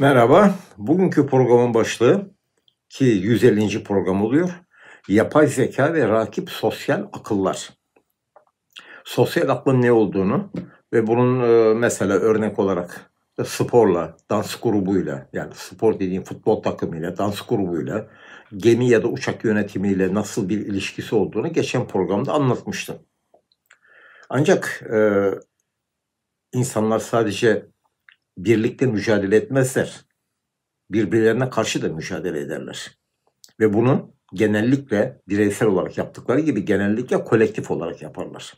Merhaba. Bugünkü programın başlığı ki 150. program oluyor. Yapay zeka ve rakip sosyal akıllar. Sosyal aklın ne olduğunu ve bunun e, mesela örnek olarak sporla, dans grubuyla yani spor dediğim futbol takımıyla, dans grubuyla, gemi ya da uçak yönetimiyle nasıl bir ilişkisi olduğunu geçen programda anlatmıştım. Ancak e, insanlar sadece birlikte mücadele etmezler. Birbirlerine karşı da mücadele ederler. Ve bunu genellikle bireysel olarak yaptıkları gibi genellikle kolektif olarak yaparlar.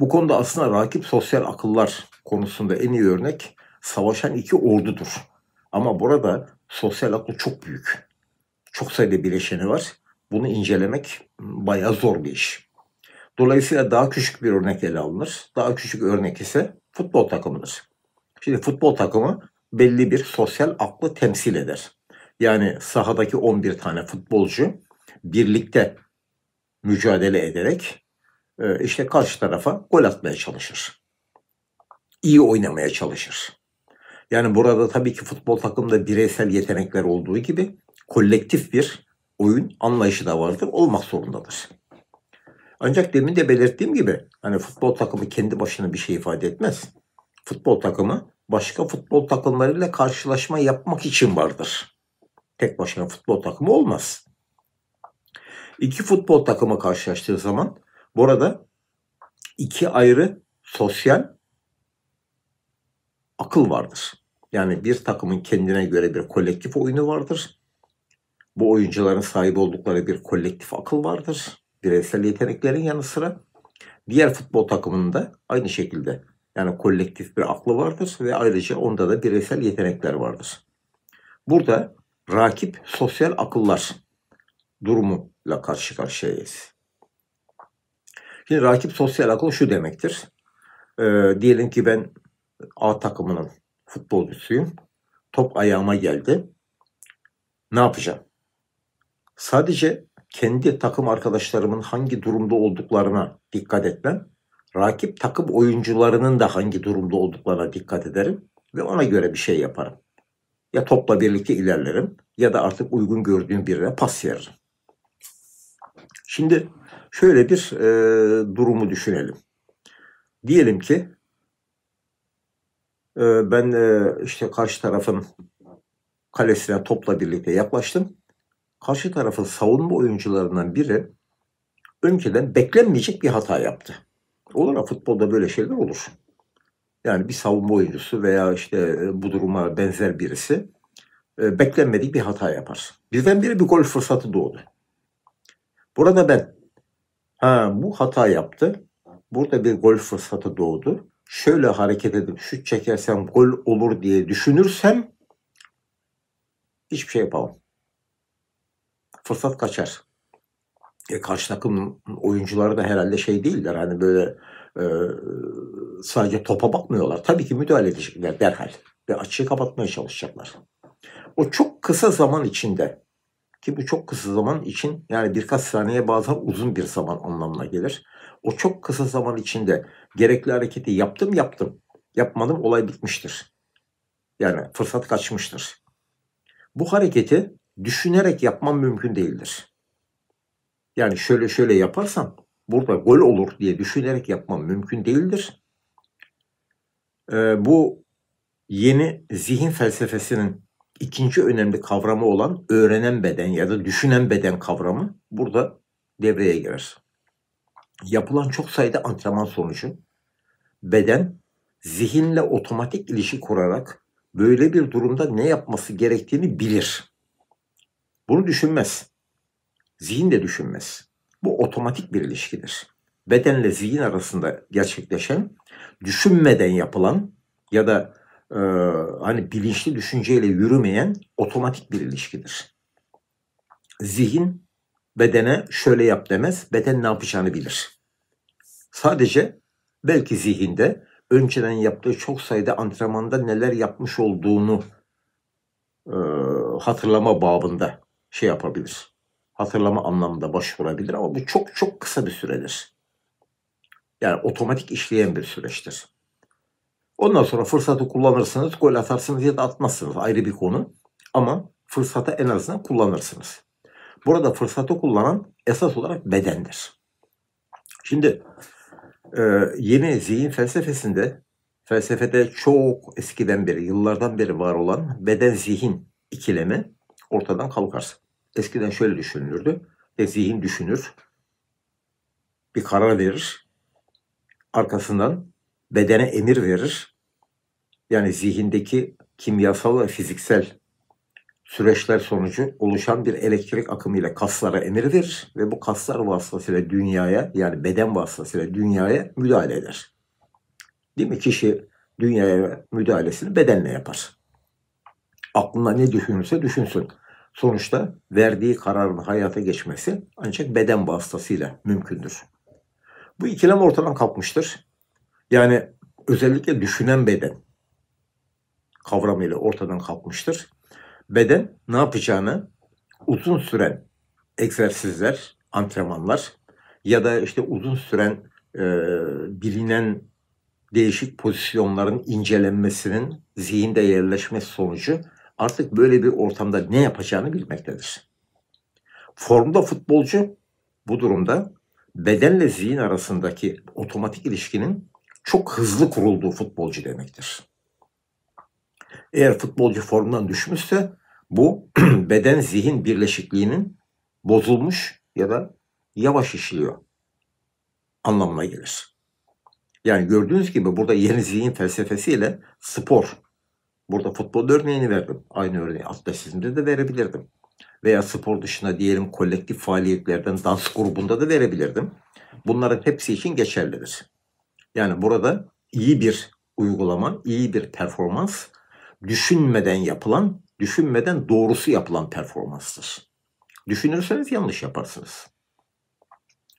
Bu konuda aslında rakip sosyal akıllar konusunda en iyi örnek savaşan iki ordudur. Ama burada sosyal akıl çok büyük. Çok sayıda bileşeni var. Bunu incelemek bayağı zor bir iş. Dolayısıyla daha küçük bir örnek ele alınır. Daha küçük örnek ise futbol takımıdır. Şimdi futbol takımı belli bir sosyal aklı temsil eder. Yani sahadaki 11 tane futbolcu birlikte mücadele ederek e, işte karşı tarafa gol atmaya çalışır. İyi oynamaya çalışır. Yani burada tabii ki futbol takımda bireysel yetenekler olduğu gibi kolektif bir oyun anlayışı da vardır, olmak zorundadır. Ancak demin de belirttiğim gibi hani futbol takımı kendi başına bir şey ifade etmez futbol takımı başka futbol takımlarıyla karşılaşma yapmak için vardır. Tek başına futbol takımı olmaz. İki futbol takımı karşılaştığı zaman burada iki ayrı sosyal akıl vardır. Yani bir takımın kendine göre bir kolektif oyunu vardır. Bu oyuncuların sahip oldukları bir kolektif akıl vardır. Bireysel yeteneklerin yanı sıra diğer futbol takımında aynı şekilde yani kolektif bir aklı vardır ve ayrıca onda da bireysel yetenekler vardır. Burada rakip sosyal akıllar durumuyla karşı karşıyayız. Şimdi rakip sosyal akıl şu demektir. E, diyelim ki ben A takımının futbolcusuyum. Top ayağıma geldi. Ne yapacağım? Sadece kendi takım arkadaşlarımın hangi durumda olduklarına dikkat etmem rakip takım oyuncularının da hangi durumda olduklarına dikkat ederim ve ona göre bir şey yaparım. Ya topla birlikte ilerlerim ya da artık uygun gördüğüm birine pas veririm. Şimdi şöyle bir e, durumu düşünelim. Diyelim ki e, ben e, işte karşı tarafın kalesine topla birlikte yaklaştım. Karşı tarafın savunma oyuncularından biri önceden beklenmeyecek bir hata yaptı. Olur ama futbolda böyle şeyler olur. Yani bir savunma oyuncusu veya işte e, bu duruma benzer birisi e, beklenmedik bir hata yapar. Birdenbire bir gol fırsatı doğdu. Burada ben ha bu hata yaptı. Burada bir gol fırsatı doğdu. Şöyle hareket edip şut çekersem gol olur diye düşünürsem hiçbir şey yapamam. Fırsat kaçar e, karşı takım oyuncuları da herhalde şey değiller. Hani böyle e, sadece topa bakmıyorlar. Tabii ki müdahale edecekler derhal ve açığı kapatmaya çalışacaklar. O çok kısa zaman içinde ki bu çok kısa zaman için yani birkaç saniye bazen uzun bir zaman anlamına gelir. O çok kısa zaman içinde gerekli hareketi yaptım yaptım. Yapmadım olay bitmiştir. Yani fırsat kaçmıştır. Bu hareketi düşünerek yapmam mümkün değildir. Yani şöyle şöyle yaparsam burada gol olur diye düşünerek yapmam mümkün değildir. E, bu yeni zihin felsefesinin ikinci önemli kavramı olan öğrenen beden ya da düşünen beden kavramı burada devreye girer. Yapılan çok sayıda antrenman sonucu beden zihinle otomatik ilişki kurarak böyle bir durumda ne yapması gerektiğini bilir. Bunu düşünmez. Zihin de düşünmez. Bu otomatik bir ilişkidir. Bedenle zihin arasında gerçekleşen, düşünmeden yapılan ya da e, hani bilinçli düşünceyle yürümeyen otomatik bir ilişkidir. Zihin bedene şöyle yap demez, beden ne yapacağını bilir. Sadece belki zihinde önceden yaptığı çok sayıda antrenmanda neler yapmış olduğunu e, hatırlama babında şey yapabilir hatırlama anlamında başvurabilir ama bu çok çok kısa bir süredir. Yani otomatik işleyen bir süreçtir. Ondan sonra fırsatı kullanırsınız, gol atarsınız ya da atmazsınız ayrı bir konu. Ama fırsatı en azından kullanırsınız. Burada fırsatı kullanan esas olarak bedendir. Şimdi e, yeni zihin felsefesinde felsefede çok eskiden beri, yıllardan beri var olan beden zihin ikilemi ortadan kalkar. Eskiden şöyle düşünülürdü. E, zihin düşünür. Bir karar verir. Arkasından bedene emir verir. Yani zihindeki kimyasal ve fiziksel süreçler sonucu oluşan bir elektrik akımıyla kaslara emir verir ve bu kaslar vasıtasıyla dünyaya yani beden vasıtasıyla dünyaya müdahale eder. Değil mi? Kişi dünyaya müdahalesini bedenle yapar. Aklına ne düşünürse düşünsün. Sonuçta verdiği kararın hayata geçmesi ancak beden vasıtasıyla mümkündür. Bu ikilem ortadan kalkmıştır. Yani özellikle düşünen beden kavramıyla ortadan kalkmıştır. Beden ne yapacağını uzun süren egzersizler, antrenmanlar ya da işte uzun süren e, bilinen değişik pozisyonların incelenmesinin zihinde yerleşmesi sonucu artık böyle bir ortamda ne yapacağını bilmektedir. Formda futbolcu bu durumda bedenle zihin arasındaki otomatik ilişkinin çok hızlı kurulduğu futbolcu demektir. Eğer futbolcu formdan düşmüşse bu beden zihin birleşikliğinin bozulmuş ya da yavaş işliyor anlamına gelir. Yani gördüğünüz gibi burada yeni zihin felsefesiyle spor Burada futbol örneğini verdim. Aynı örneği atletizmde de verebilirdim. Veya spor dışına diyelim kolektif faaliyetlerden dans grubunda da verebilirdim. Bunların hepsi için geçerlidir. Yani burada iyi bir uygulama, iyi bir performans düşünmeden yapılan, düşünmeden doğrusu yapılan performanstır. Düşünürseniz yanlış yaparsınız.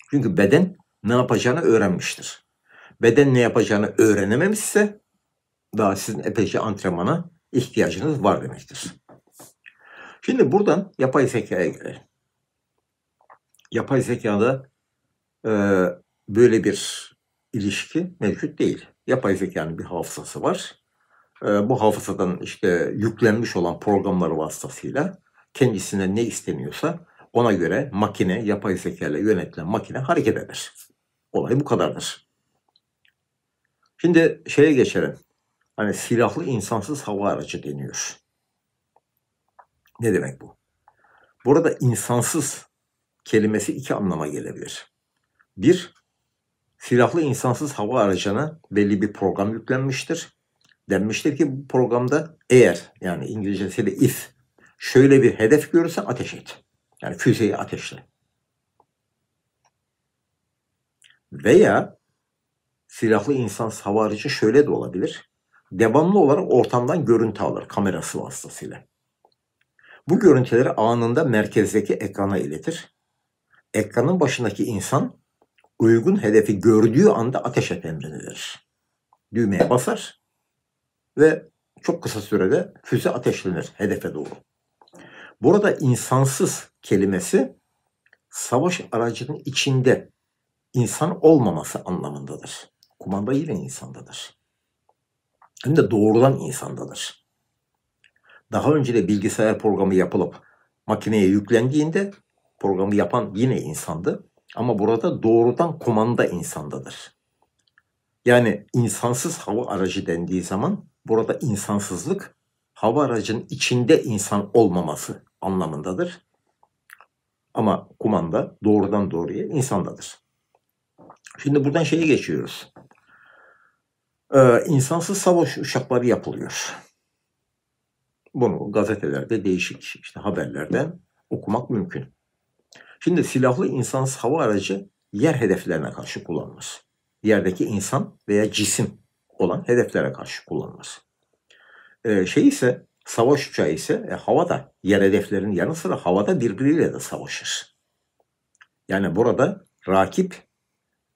Çünkü beden ne yapacağını öğrenmiştir. Beden ne yapacağını öğrenememişse daha sizin epeyce antrenmana ihtiyacınız var demektir. Şimdi buradan yapay zekaya gelelim. Yapay zekada e, böyle bir ilişki mevcut değil. Yapay zekanın bir hafızası var. E, bu hafızadan işte yüklenmiş olan programları vasıtasıyla kendisine ne isteniyorsa ona göre makine, yapay zeka ile yönetilen makine hareket eder. Olay bu kadardır. Şimdi şeye geçelim. Hani silahlı insansız hava aracı deniyor. Ne demek bu? Burada insansız kelimesi iki anlama gelebilir. Bir, silahlı insansız hava aracına belli bir program yüklenmiştir. Denmiştir ki bu programda eğer yani İngilizcesiyle if şöyle bir hedef görürsen ateş et. Yani füzeyi ateşle. Veya silahlı insansız hava aracı şöyle de olabilir devamlı olarak ortamdan görüntü alır kamerası vasıtasıyla. Bu görüntüleri anında merkezdeki ekrana iletir. Ekranın başındaki insan uygun hedefi gördüğü anda ateş et emrini verir. Düğmeye basar ve çok kısa sürede füze ateşlenir hedefe doğru. Burada insansız kelimesi savaş aracının içinde insan olmaması anlamındadır. Kumanda yine insandadır hem de doğrudan insandadır. Daha önce de bilgisayar programı yapılıp makineye yüklendiğinde programı yapan yine insandı ama burada doğrudan kumanda insandadır. Yani insansız hava aracı dendiği zaman burada insansızlık hava aracın içinde insan olmaması anlamındadır. Ama kumanda doğrudan doğruya insandadır. Şimdi buradan şeye geçiyoruz e, insansız savaş uçakları yapılıyor. Bunu gazetelerde değişik işte haberlerden okumak mümkün. Şimdi silahlı insansız hava aracı yer hedeflerine karşı kullanılır. Yerdeki insan veya cisim olan hedeflere karşı kullanılır. E, ee, şey ise savaş uçağı ise e, havada yer hedeflerinin yanı sıra havada birbiriyle de savaşır. Yani burada rakip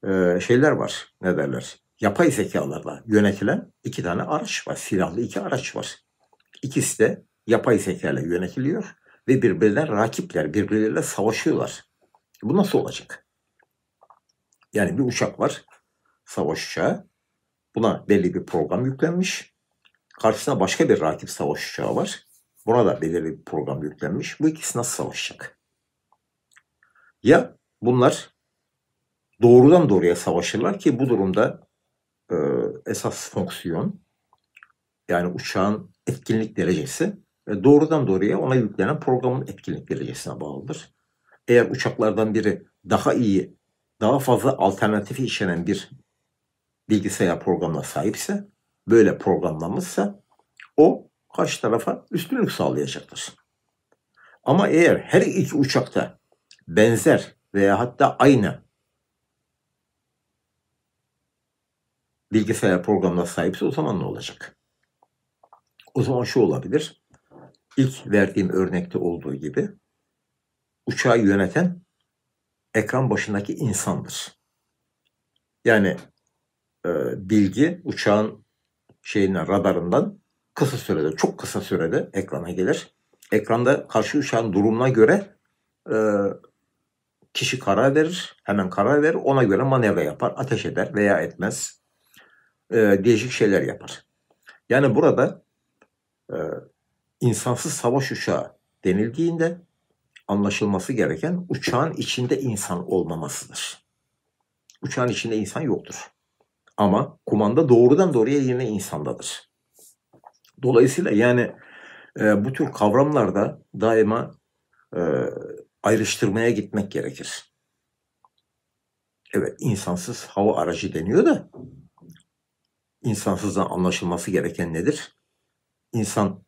e, şeyler var ne derler yapay zekalarla yönetilen iki tane araç var. Silahlı iki araç var. İkisi de yapay zeka ile yönetiliyor ve birbirine rakipler, birbirleriyle savaşıyorlar. Bu nasıl olacak? Yani bir uçak var, savaş uçağı. Buna belli bir program yüklenmiş. Karşısına başka bir rakip savaş uçağı var. Buna da belirli bir program yüklenmiş. Bu ikisi nasıl savaşacak? Ya bunlar doğrudan doğruya savaşırlar ki bu durumda e, esas fonksiyon yani uçağın etkinlik derecesi e, doğrudan doğruya ona yüklenen programın etkinlik derecesine bağlıdır. Eğer uçaklardan biri daha iyi, daha fazla alternatifi içeren bir bilgisayar programına sahipse, böyle programlanmışsa o karşı tarafa üstünlük sağlayacaktır. Ama eğer her iki uçakta benzer veya hatta aynı bilgisayar programına sahipse o zaman ne olacak? O zaman şu olabilir. İlk verdiğim örnekte olduğu gibi uçağı yöneten ekran başındaki insandır. Yani e, bilgi uçağın şeyinden radarından kısa sürede, çok kısa sürede ekrana gelir. Ekranda karşı uçağın durumuna göre e, kişi karar verir, hemen karar verir, ona göre manevra yapar, ateş eder veya etmez e, değişik şeyler yapar. Yani burada e, insansız savaş uçağı denildiğinde anlaşılması gereken uçağın içinde insan olmamasıdır. Uçağın içinde insan yoktur. Ama kumanda doğrudan doğruya yine insandadır. Dolayısıyla yani e, bu tür kavramlarda daima e, ayrıştırmaya gitmek gerekir. Evet insansız hava aracı deniyor da insansızdan anlaşılması gereken nedir? İnsan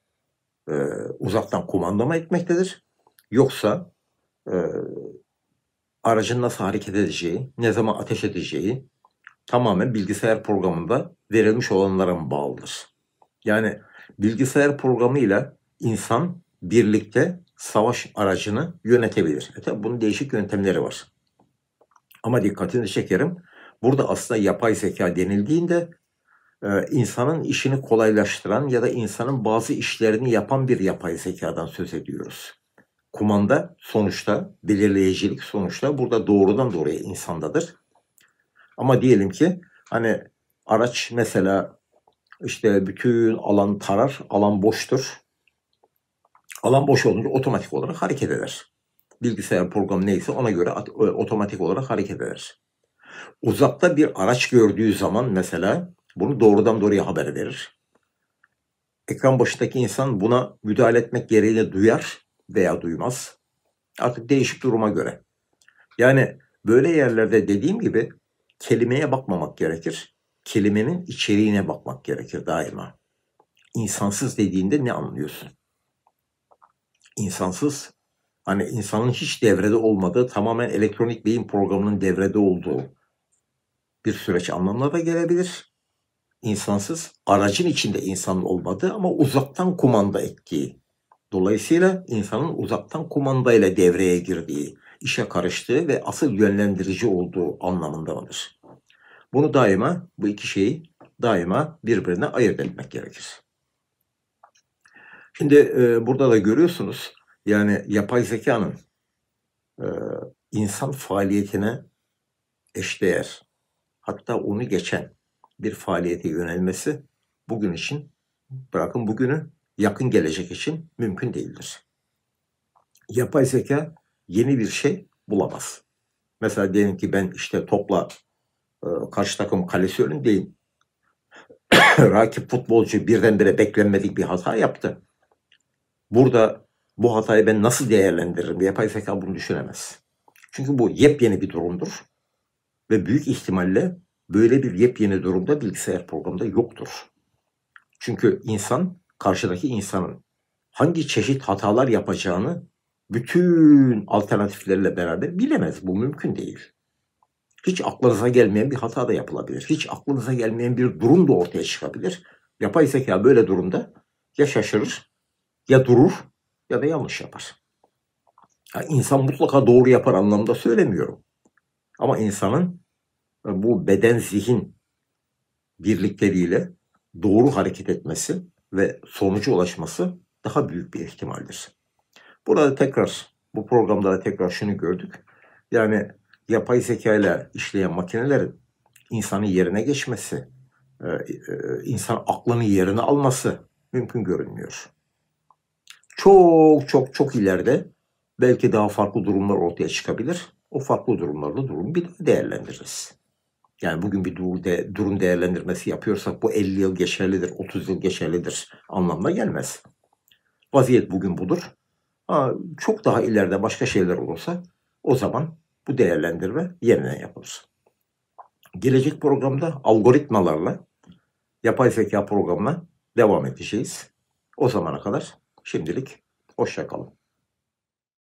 e, uzaktan kumandama etmektedir. Yoksa e, aracın nasıl hareket edeceği, ne zaman ateş edeceği tamamen bilgisayar programında verilmiş olanlara bağlıdır. Yani bilgisayar programıyla insan birlikte savaş aracını yönetebilir. E tabi bunun değişik yöntemleri var. Ama dikkatini çekerim. Burada aslında yapay zeka denildiğinde e, insanın işini kolaylaştıran ya da insanın bazı işlerini yapan bir yapay zekadan söz ediyoruz. Kumanda sonuçta, belirleyicilik sonuçta burada doğrudan doğruya insandadır. Ama diyelim ki hani araç mesela işte bütün alan tarar, alan boştur. Alan boş olunca otomatik olarak hareket eder. Bilgisayar programı neyse ona göre e, otomatik olarak hareket eder. Uzakta bir araç gördüğü zaman mesela bunu doğrudan doğruya haber verir. Ekran başındaki insan buna müdahale etmek gereğiyle duyar veya duymaz. Artık değişik duruma göre. Yani böyle yerlerde dediğim gibi kelimeye bakmamak gerekir. Kelimenin içeriğine bakmak gerekir daima. İnsansız dediğinde ne anlıyorsun? İnsansız hani insanın hiç devrede olmadığı, tamamen elektronik beyin programının devrede olduğu bir süreç anlamına da gelebilir insansız aracın içinde insan olmadığı ama uzaktan kumanda ettiği. Dolayısıyla insanın uzaktan kumanda ile devreye girdiği, işe karıştığı ve asıl yönlendirici olduğu anlamındadır. Bunu daima bu iki şeyi daima birbirine ayırt etmek gerekir. Şimdi e, burada da görüyorsunuz yani yapay zekanın e, insan faaliyetine eşdeğer hatta onu geçen bir faaliyete yönelmesi bugün için, bırakın bugünü, yakın gelecek için mümkün değildir. Yapay zeka yeni bir şey bulamaz. Mesela diyelim ki ben işte topla e, karşı takım kalesi önündeyim. Rakip futbolcu birdenbire beklenmedik bir hata yaptı. Burada bu hatayı ben nasıl değerlendiririm? Yapay zeka bunu düşünemez. Çünkü bu yepyeni bir durumdur. Ve büyük ihtimalle böyle bir yepyeni durumda bilgisayar programında yoktur. Çünkü insan, karşıdaki insanın hangi çeşit hatalar yapacağını bütün alternatiflerle beraber bilemez. Bu mümkün değil. Hiç aklınıza gelmeyen bir hata da yapılabilir. Hiç aklınıza gelmeyen bir durum da ortaya çıkabilir. Yapay zeka böyle durumda ya şaşırır, ya durur ya da yanlış yapar. Ya insan mutlaka doğru yapar anlamda söylemiyorum. Ama insanın e, bu beden zihin birlikleriyle doğru hareket etmesi ve sonuca ulaşması daha büyük bir ihtimaldir. Burada tekrar bu programlara tekrar şunu gördük. Yani yapay zeka ile işleyen makinelerin insanın yerine geçmesi, e, e, insan aklını yerine alması mümkün görünmüyor. Çok çok çok ileride belki daha farklı durumlar ortaya çıkabilir. O farklı durumlarda durum bir daha değerlendiririz. Yani bugün bir durum değerlendirmesi yapıyorsak bu 50 yıl geçerlidir, 30 yıl geçerlidir anlamına gelmez. Vaziyet bugün budur. Ama çok daha ileride başka şeyler olursa o zaman bu değerlendirme yeniden yapılır. Gelecek programda algoritmalarla yapay zeka programına devam edeceğiz. O zamana kadar şimdilik hoşçakalın.